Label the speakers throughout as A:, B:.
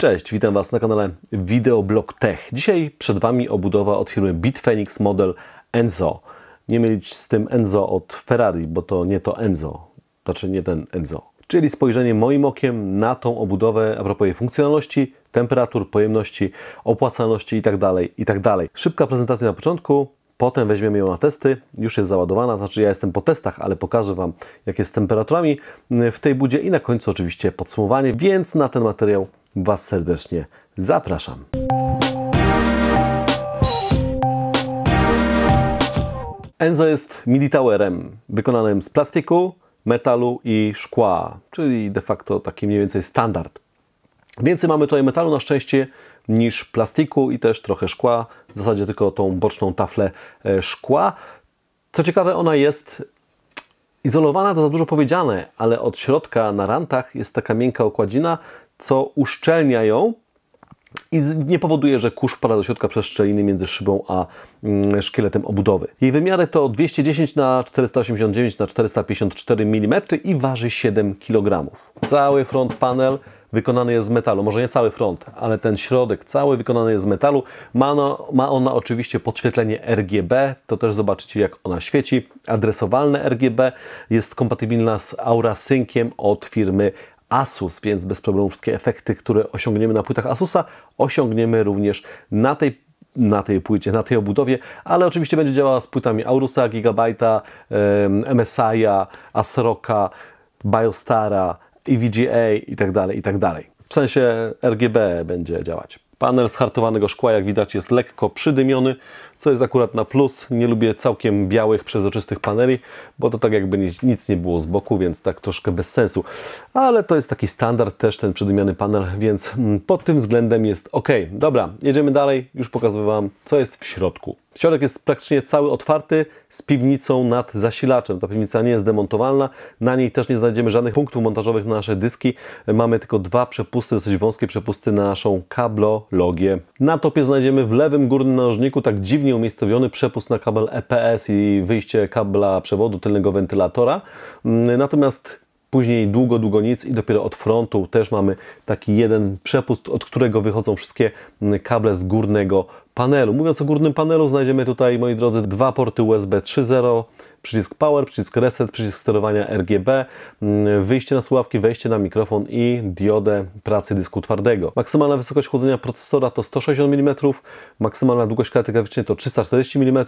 A: Cześć, witam Was na kanale Videoblog Tech. Dzisiaj przed Wami obudowa od firmy Bitphoenix model Enzo. Nie mylić z tym Enzo od Ferrari, bo to nie to Enzo, znaczy nie ten Enzo. Czyli spojrzenie moim okiem na tą obudowę a propos jej funkcjonalności, temperatur, pojemności, opłacalności itd., tak itd. Tak Szybka prezentacja na początku, Potem weźmiemy ją na testy, już jest załadowana, znaczy ja jestem po testach, ale pokażę Wam jak jest z temperaturami w tej budzie i na końcu oczywiście podsumowanie, więc na ten materiał Was serdecznie zapraszam. Enzo jest militowerem wykonanym z plastiku, metalu i szkła, czyli de facto taki mniej więcej standard. Więcej mamy tutaj metalu na szczęście niż plastiku i też trochę szkła, w zasadzie tylko tą boczną taflę e, szkła. Co ciekawe, ona jest izolowana, to za dużo powiedziane, ale od środka na rantach jest taka miękka okładzina, co uszczelnia ją i nie powoduje, że kurz wpada do środka przez szczeliny między szybą a mm, szkieletem obudowy. Jej wymiary to 210 na 489 na 454 mm i waży 7 kg. Cały front panel wykonany jest z metalu. Może nie cały front, ale ten środek cały wykonany jest z metalu. Ma, ono, ma ona oczywiście podświetlenie RGB, to też zobaczycie jak ona świeci. Adresowalne RGB jest kompatybilna z Aura Synciem od firmy Asus, więc bez problemu wszystkie efekty, które osiągniemy na płytach Asusa, osiągniemy również na tej na tej płycie, na tej obudowie, ale oczywiście będzie działała z płytami Aurusa, Gigabyte'a, MSI'a, Asroka, Biostara, EVGA itd., tak itd. Tak w sensie RGB będzie działać. Panel z hartowanego szkła, jak widać, jest lekko przydymiony co jest akurat na plus. Nie lubię całkiem białych, przezroczystych paneli, bo to tak jakby nic nie było z boku, więc tak troszkę bez sensu. Ale to jest taki standard też, ten przedymiany panel, więc mm, pod tym względem jest ok. Dobra, jedziemy dalej. Już pokazywałem, co jest w środku. Środek jest praktycznie cały otwarty z piwnicą nad zasilaczem. Ta piwnica nie jest demontowalna, na niej też nie znajdziemy żadnych punktów montażowych na nasze dyski. Mamy tylko dwa przepusty, dosyć wąskie przepusty na naszą kablologię. Na topie znajdziemy w lewym górnym narożniku tak dziwnie odpowiednio umiejscowiony przepust na kabel EPS i wyjście kabla przewodu tylnego wentylatora. Mm, natomiast później długo, długo nic i dopiero od frontu też mamy taki jeden przepust, od którego wychodzą wszystkie mm, kable z górnego panelu. Mówiąc o górnym panelu, znajdziemy tutaj, moi drodzy, dwa porty USB 3.0, przycisk power, przycisk reset, przycisk sterowania RGB, mm, wyjście na słuchawki, wejście na mikrofon i diodę pracy dysku twardego. Maksymalna wysokość chłodzenia procesora to 160 mm, maksymalna długość karty graficznej to 340 mm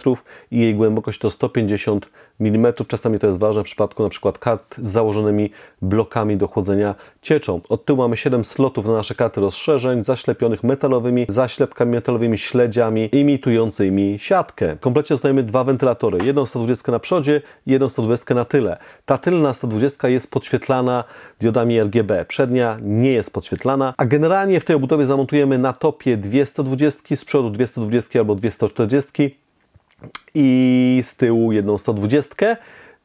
A: i jej głębokość to 150 mm. Czasami to jest ważne w przypadku na przykład kart z założonymi blokami do chłodzenia cieczą. Od tyłu mamy 7 slotów na nasze karty rozszerzeń, zaślepionych metalowymi zaślepkami metalowymi śledziami imitującymi siatkę. W komplecie dostajemy dwa wentylatory, jedną 120 na przodzie, diodzie jedną 120 na tyle. Ta tylna 120 jest podświetlana diodami RGB, przednia nie jest podświetlana, a generalnie w tej obudowie zamontujemy na topie 220, z przodu 220 albo 240 i z tyłu jedną 120,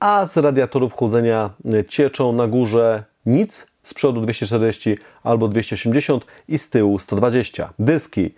A: a z radiatorów chłodzenia y, cieczą na górze nic, z przodu 240 albo 280 i z tyłu 120. Dyski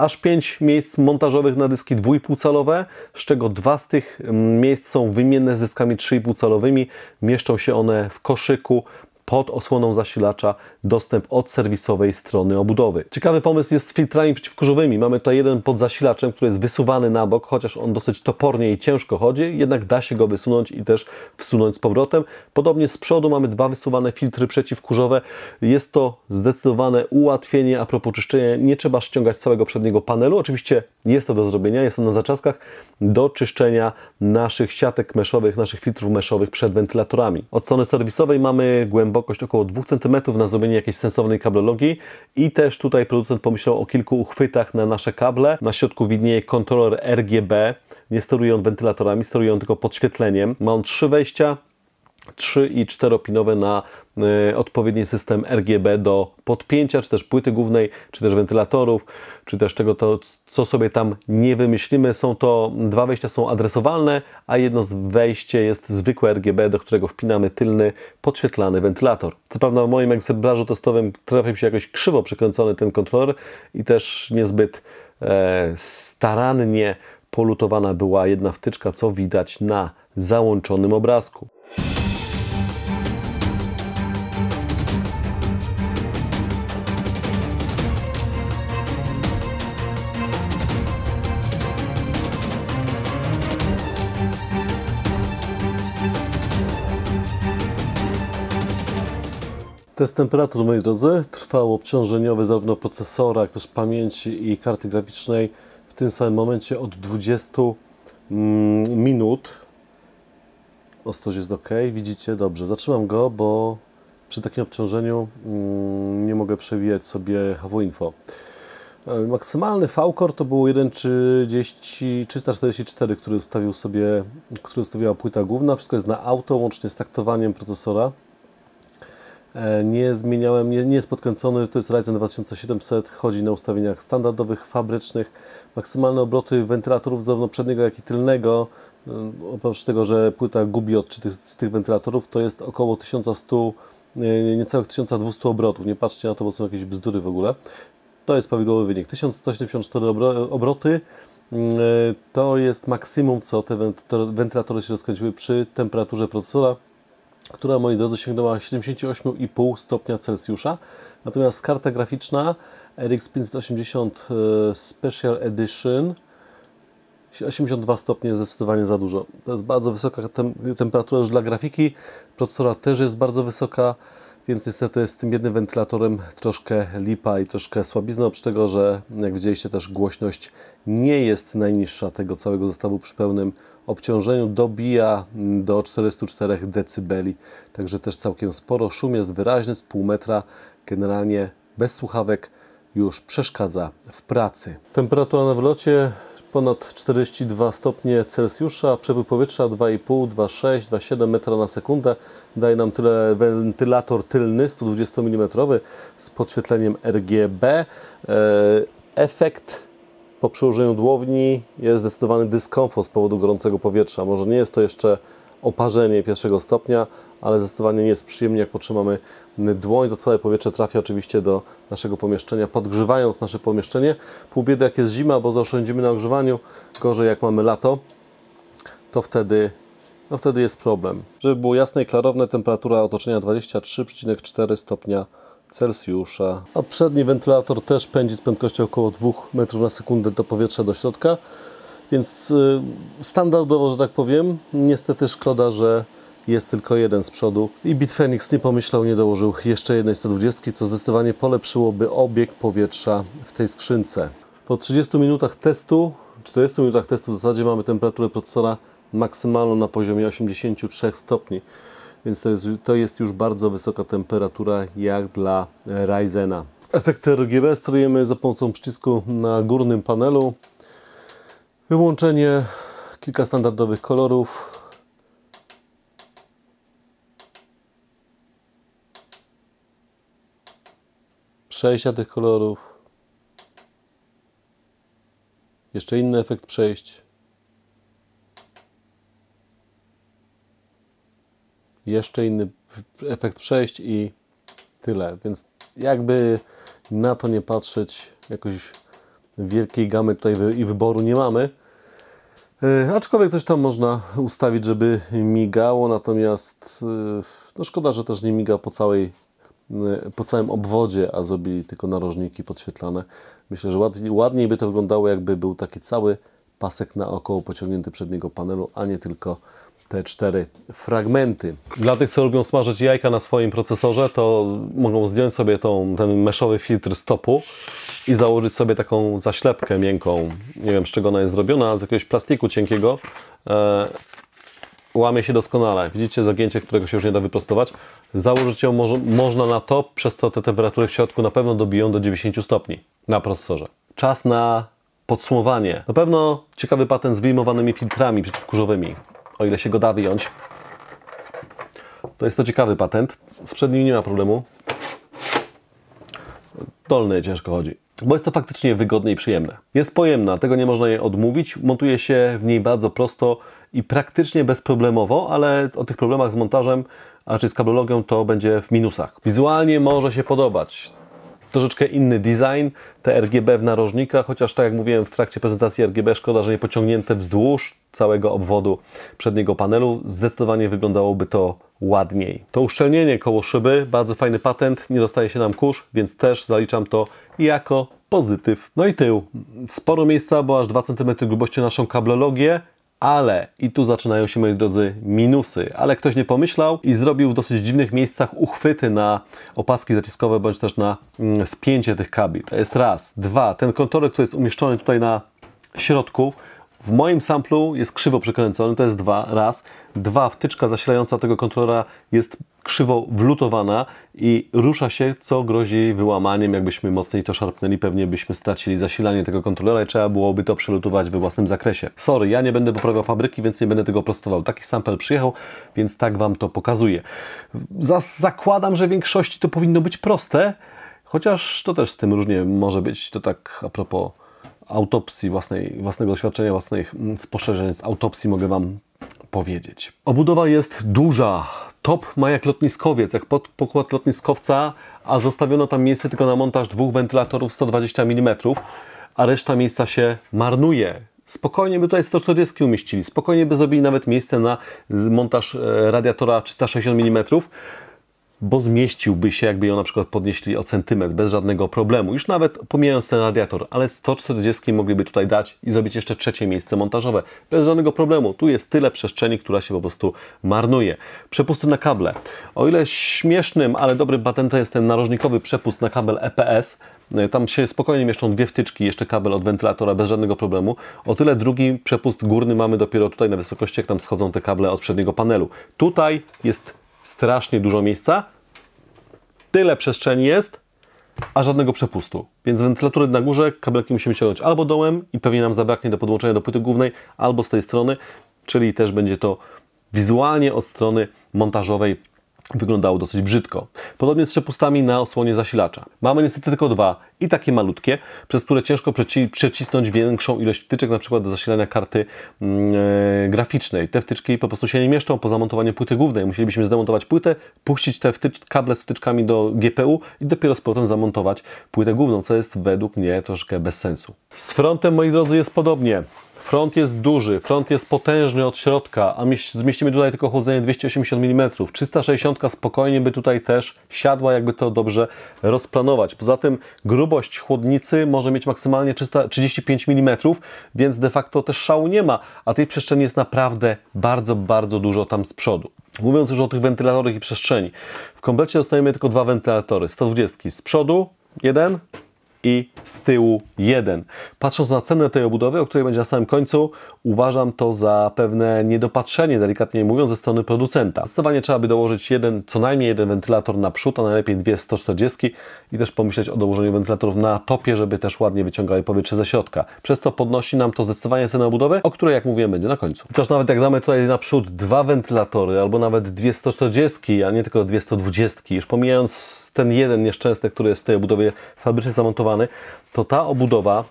A: aż 5 miejsc montażowych na dyski 2,5-calowe, z czego dwa z tych mm, miejsc są wymienne z dyskami 3,5-calowymi. Mieszczą się one w koszyku pod osłoną zasilacza dostęp od serwisowej strony obudowy. Ciekawy pomysł jest z filtrami przeciwkurzowymi. Mamy tutaj jeden pod zasilaczem, który jest wysuwany na bok, chociaż on dosyć topornie i ciężko chodzi, jednak da się go wysunąć i też wsunąć z powrotem. Podobnie z przodu mamy dwa wysuwane filtry przeciwkurzowe. Jest to zdecydowane ułatwienie, a propos czyszczenia nie trzeba ściągać całego przedniego panelu. Oczywiście jest to do zrobienia, jest on na zaczaskach do czyszczenia naszych siatek meszowych, naszych filtrów meszowych przed wentylatorami. Od strony serwisowej mamy głęboką głębokość około 2 cm na zrobienie jakiejś sensownej kablologii i też tutaj producent pomyślał o kilku uchwytach na nasze kable. Na środku widnieje kontroler RGB, nie steruje on wentylatorami, steruje on tylko podświetleniem. Ma on trzy wejścia, 3 i 4-pinowe na e, odpowiedni system RGB do podpięcia, czy też płyty głównej, czy też wentylatorów, czy też tego, to, co sobie tam nie wymyślimy. Są to dwa wejścia są adresowalne, a jedno z wejście jest zwykłe RGB, do którego wpinamy tylny podświetlany wentylator. Co prawda w moim egzemplarzu testowym trafił się jakoś krzywo przekręcony ten kontroler i też niezbyt e, starannie polutowana była jedna wtyczka, co widać na załączonym obrazku. Test temperatur, moi drodzy, trwał obciążeniowy zarówno procesora, jak też pamięci i karty graficznej w tym samym momencie od 20 mm, minut. Ostrość jest ok, widzicie? Dobrze, zatrzymam go, bo przy takim obciążeniu mm, nie mogę przewijać sobie HW Info. E, maksymalny VCore to był 1.344, który ustawił sobie, który ustawiła płyta główna. Wszystko jest na auto, łącznie z taktowaniem procesora. E, nie zmieniałem, nie, nie jest podkręcony, to jest Ryzen 2700, chodzi na ustawieniach standardowych, fabrycznych. Maksymalne obroty wentylatorów zarówno przedniego, jak i tylnego, e, oprócz tego, że płyta gubi odczyty z tych wentylatorów, to jest około 1100, niecałych 1200 obrotów. Nie patrzcie na to, bo są jakieś bzdury w ogóle. To jest prawidłowy wynik. 1174 obroty e, to jest maksimum, co te wentylatory się rozkręciły przy temperaturze procesora która, moi drodzy, sięgnęła 78,5 stopnia Celsjusza. Natomiast karta graficzna RX 580 e, Special Edition 82 stopnie zdecydowanie za dużo. To jest bardzo wysoka tem temperatura już dla grafiki. Procesora też jest bardzo wysoka więc niestety z tym jednym wentylatorem troszkę lipa i troszkę słabizna, oprócz tego, że jak widzieliście też głośność nie jest najniższa tego całego zestawu przy pełnym obciążeniu, dobija mm, do 404 dB, także też całkiem sporo, szum jest wyraźny, z pół metra, generalnie bez słuchawek już przeszkadza w pracy. Temperatura na wlocie ponad 42 stopnie Celsjusza, przepływ powietrza 2,5, 2,6, 2,7 metra na sekundę. Daje nam tyle wentylator tylny 120 mm z podświetleniem RGB. E, efekt po przyłożeniu dłowni jest zdecydowany dyskomfort z powodu gorącego powietrza. Może nie jest to jeszcze oparzenie pierwszego stopnia, ale zdecydowanie nie jest przyjemnie, jak potrzymamy dłoń, to całe powietrze trafia oczywiście do naszego pomieszczenia, podgrzewając nasze pomieszczenie. Pół biedy jak jest zima, bo zaoszczędzimy na ogrzewaniu, gorzej jak mamy lato, to wtedy, no wtedy jest problem. Żeby było jasne i klarowne, temperatura otoczenia 23,4 stopnia Celsjusza. A przedni wentylator też pędzi z prędkością około 2 metrów na sekundę do powietrza do środka. Więc y, standardowo, że tak powiem, niestety szkoda, że jest tylko jeden z przodu i Bitfenix nie pomyślał, nie dołożył jeszcze jednej 120, co zdecydowanie polepszyłoby obieg powietrza w tej skrzynce. Po 30 minutach testu, 40 minutach testu w zasadzie mamy temperaturę procesora maksymalną na poziomie 83 stopni, więc to jest, to jest już bardzo wysoka temperatura jak dla Ryzena. Efekty RGB sterujemy za pomocą przycisku na górnym panelu. Wyłączenie, kilka standardowych kolorów. Przejścia tych kolorów. Jeszcze inny efekt przejść. Jeszcze inny efekt przejść i tyle. Więc jakby na to nie patrzeć, jakoś wielkiej gamy tutaj i wyboru nie mamy. E, aczkolwiek coś tam można ustawić, żeby migało, natomiast e, no szkoda, że też nie miga po, całej, e, po całym obwodzie, a zrobili tylko narożniki podświetlane. Myślę, że ładniej, ładniej by to wyglądało, jakby był taki cały pasek naokoło pociągnięty przedniego panelu, a nie tylko te cztery fragmenty. Dla tych, co lubią smażyć jajka na swoim procesorze, to mogą zdjąć sobie tą, ten meszowy filtr stopu i założyć sobie taką zaślepkę miękką. Nie wiem, z czego ona jest zrobiona, z jakiegoś plastiku cienkiego. E, łamie się doskonale. Widzicie zagięcie, którego się już nie da wyprostować. Założyć ją można na to przez co te temperatury w środku na pewno dobiją do 90 stopni na procesorze. Czas na podsumowanie. Na pewno ciekawy patent z wyjmowanymi filtrami przeciwkurzowymi, o ile się go da wyjąć. To jest to ciekawy patent. Z przednim nie ma problemu. Dolny ciężko chodzi bo jest to faktycznie wygodne i przyjemne. Jest pojemna, tego nie można jej odmówić, montuje się w niej bardzo prosto i praktycznie bezproblemowo, ale o tych problemach z montażem, a raczej z kablologią, to będzie w minusach. Wizualnie może się podobać. Troszeczkę inny design, te RGB w narożnika, chociaż tak jak mówiłem w trakcie prezentacji RGB, szkoda, że nie pociągnięte wzdłuż całego obwodu przedniego panelu, zdecydowanie wyglądałoby to ładniej. To uszczelnienie koło szyby, bardzo fajny patent, nie dostaje się nam kurz, więc też zaliczam to jako pozytyw. No i tył. Sporo miejsca, bo aż 2 cm grubości naszą kablologię, ale i tu zaczynają się, moi drodzy, minusy. Ale ktoś nie pomyślał i zrobił w dosyć dziwnych miejscach uchwyty na opaski zaciskowe bądź też na mm, spięcie tych kabli. To jest raz. Dwa, ten kontorek, który jest umieszczony tutaj na środku, w moim samplu jest krzywo przekręcony, to jest dwa, raz. Dwa, wtyczka zasilająca tego kontrolera jest krzywo wlutowana i rusza się, co grozi wyłamaniem. Jakbyśmy mocniej to szarpnęli, pewnie byśmy stracili zasilanie tego kontrolera i trzeba byłoby to przelutować we własnym zakresie. Sorry, ja nie będę poprawiał fabryki, więc nie będę tego prostował. Taki sample przyjechał, więc tak Wam to pokazuję. Zas zakładam, że w większości to powinno być proste, chociaż to też z tym różnie może być. To tak a propos autopsji, własnej, własnego doświadczenia, własnych mm, spostrzeżeń z autopsji mogę Wam powiedzieć. Obudowa jest duża. Top ma jak lotniskowiec, jak pod, pokład lotniskowca, a zostawiono tam miejsce tylko na montaż dwóch wentylatorów 120 mm, a reszta miejsca się marnuje. Spokojnie by tutaj 140 umieścili, spokojnie by zrobili nawet miejsce na montaż e, radiatora 360 mm, bo zmieściłby się, jakby ją na przykład podnieśli o centymetr bez żadnego problemu. Już nawet pomijając ten radiator, ale 140 mogliby tutaj dać i zrobić jeszcze trzecie miejsce montażowe. Bez żadnego problemu. Tu jest tyle przestrzeni, która się po prostu marnuje. Przepusty na kable. O ile śmiesznym, ale dobrym patentem jest ten narożnikowy przepust na kabel EPS, e, tam się spokojnie mieszczą dwie wtyczki, jeszcze kabel od wentylatora bez żadnego problemu. O tyle drugi przepust górny mamy dopiero tutaj na wysokości, jak tam schodzą te kable od przedniego panelu. Tutaj jest strasznie dużo miejsca, tyle przestrzeni jest, a żadnego przepustu. Więc wentylatory na górze, kabelki musimy ciągnąć albo dołem i pewnie nam zabraknie do podłączenia do płyty głównej, albo z tej strony, czyli też będzie to wizualnie od strony montażowej wyglądało dosyć brzydko. Podobnie z przepustami na osłonie zasilacza. Mamy niestety tylko dwa i takie malutkie, przez które ciężko przeci przecisnąć większą ilość wtyczek, na przykład do zasilania karty yy, graficznej. Te wtyczki po prostu się nie mieszczą po zamontowaniu płyty głównej. Musielibyśmy zdemontować płytę, puścić te kable z wtyczkami do GPU i dopiero z powrotem zamontować płytę główną, co jest według mnie troszkę bez sensu. Z frontem, moi drodzy, jest podobnie. Front jest duży, front jest potężny od środka, a my zmieścimy tutaj tylko chłodzenie 280 mm. 360 spokojnie by tutaj też siadła, jakby to dobrze rozplanować. Poza tym grubość chłodnicy może mieć maksymalnie 335 mm, więc de facto też szału nie ma, a tej przestrzeni jest naprawdę bardzo, bardzo dużo tam z przodu. Mówiąc już o tych wentylatorach i przestrzeni, w komplecie dostajemy tylko dwa wentylatory, 120 z przodu, jeden i z tyłu jeden. Patrząc na cenę tej obudowy, o której będzie na samym końcu, uważam to za pewne niedopatrzenie, delikatnie mówiąc, ze strony producenta. Zdecydowanie trzeba by dołożyć jeden, co najmniej jeden wentylator na przód, a najlepiej dwie 140 i też pomyśleć o dołożeniu wentylatorów na topie, żeby też ładnie wyciągały powietrze ze środka. Przez to podnosi nam to zdecydowanie cenę obudowy, o której, jak mówiłem, będzie na końcu. Chociaż nawet jak damy tutaj na przód dwa wentylatory, albo nawet dwie 140, a nie tylko dwie 120, już pomijając ten jeden nieszczęsny, który jest w tej obudowie fabrycznie zamontowany, to ta obudowa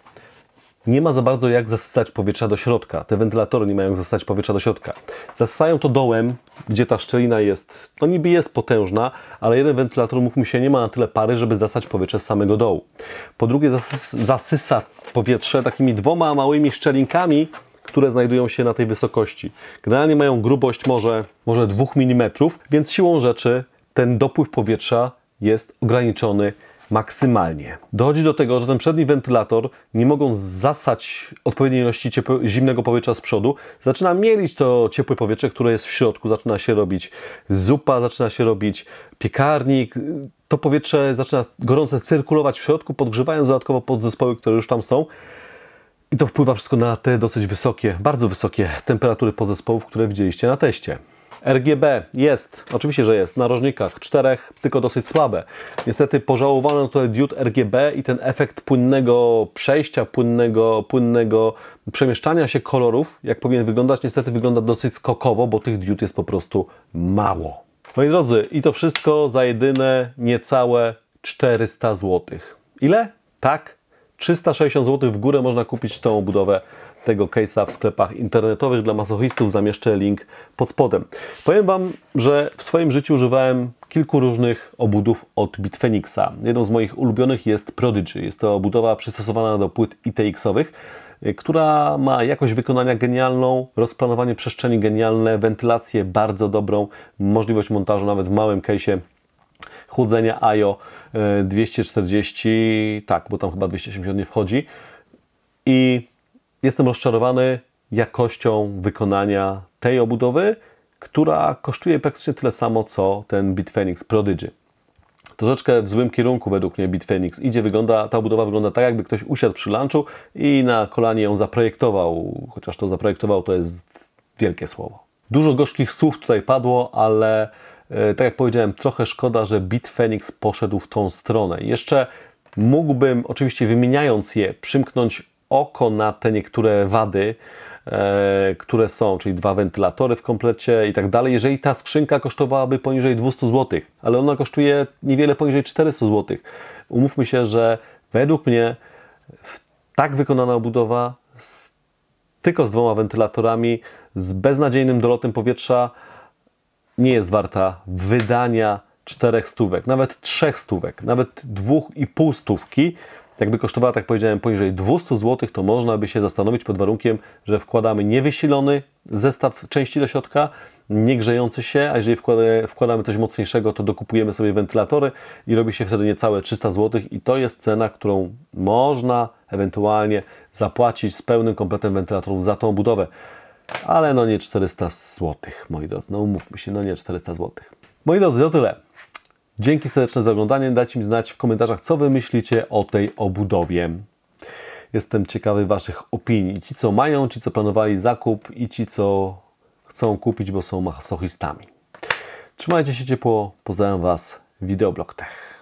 A: nie ma za bardzo jak zasysać powietrza do środka. Te wentylatory nie mają jak zasysać powietrza do środka. Zasysają to dołem, gdzie ta szczelina jest, no niby jest potężna, ale jeden wentylator, mówmy się, nie ma na tyle pary, żeby zasać powietrze z samego dołu. Po drugie zasys zasysa powietrze takimi dwoma małymi szczelinkami, które znajdują się na tej wysokości. Generalnie mają grubość może, może 2 mm, więc siłą rzeczy ten dopływ powietrza jest ograniczony maksymalnie. Dochodzi do tego, że ten przedni wentylator nie mogą zasać odpowiedniej ilości ciepły, zimnego powietrza z przodu. Zaczyna mielić to ciepłe powietrze, które jest w środku. Zaczyna się robić zupa, zaczyna się robić piekarnik. To powietrze zaczyna gorące cyrkulować w środku, podgrzewając dodatkowo podzespoły, które już tam są. I to wpływa wszystko na te dosyć wysokie, bardzo wysokie temperatury podzespołów, które widzieliście na teście. RGB jest, oczywiście, że jest, na rożnikach czterech, tylko dosyć słabe. Niestety pożałowano tutaj diod RGB i ten efekt płynnego przejścia, płynnego, płynnego przemieszczania się kolorów, jak powinien wyglądać, niestety wygląda dosyć skokowo, bo tych diod jest po prostu mało. Moi drodzy, i to wszystko za jedyne niecałe 400 zł. Ile? Tak, 360 zł w górę można kupić tą budowę tego case'a w sklepach internetowych dla masochistów. Zamieszczę link pod spodem. Powiem Wam, że w swoim życiu używałem kilku różnych obudów od Bitfenixa. Jedną z moich ulubionych jest Prodigy. Jest to obudowa przystosowana do płyt ITX-owych y, która ma jakość wykonania genialną, rozplanowanie przestrzeni genialne, wentylację bardzo dobrą, możliwość montażu nawet w małym case'ie chłodzenia IO 240, y, tak, bo tam chyba 280 nie wchodzi i Jestem rozczarowany jakością wykonania tej obudowy, która kosztuje praktycznie tyle samo, co ten Bitfenix Prodigy. Troszeczkę w złym kierunku według mnie Bitfenix idzie, wygląda, ta budowa wygląda tak, jakby ktoś usiadł przy lunchu i na kolanie ją zaprojektował, chociaż to zaprojektował to jest wielkie słowo. Dużo gorzkich słów tutaj padło, ale e, tak jak powiedziałem, trochę szkoda, że Bitfenix poszedł w tą stronę. Jeszcze mógłbym, oczywiście wymieniając je, przymknąć oko na te niektóre wady, e, które są, czyli dwa wentylatory w komplecie i tak dalej, jeżeli ta skrzynka kosztowałaby poniżej 200 zł, ale ona kosztuje niewiele poniżej 400 zł. Umówmy się, że według mnie tak wykonana obudowa z, tylko z dwoma wentylatorami, z beznadziejnym dolotem powietrza nie jest warta wydania czterech stówek, nawet trzech stówek, nawet dwóch i pół stówki jakby kosztowała, tak powiedziałem, poniżej 200 zł, to można by się zastanowić pod warunkiem, że wkładamy niewysilony zestaw części do środka, nie grzejący się, a jeżeli wkładamy coś mocniejszego, to dokupujemy sobie wentylatory i robi się wtedy niecałe 300 zł i to jest cena, którą można ewentualnie zapłacić z pełnym kompletem wentylatorów za tą budowę. Ale no nie 400 zł, moi drodzy, no umówmy się, no nie 400 zł. Moi drodzy, to tyle. Dzięki serdeczne za oglądanie. Dajcie mi znać w komentarzach, co Wy myślicie o tej obudowie. Jestem ciekawy Waszych opinii. Ci, co mają, ci, co planowali zakup i ci, co chcą kupić, bo są masochistami. Trzymajcie się ciepło. Pozdrawiam Was. Videoblog Tech.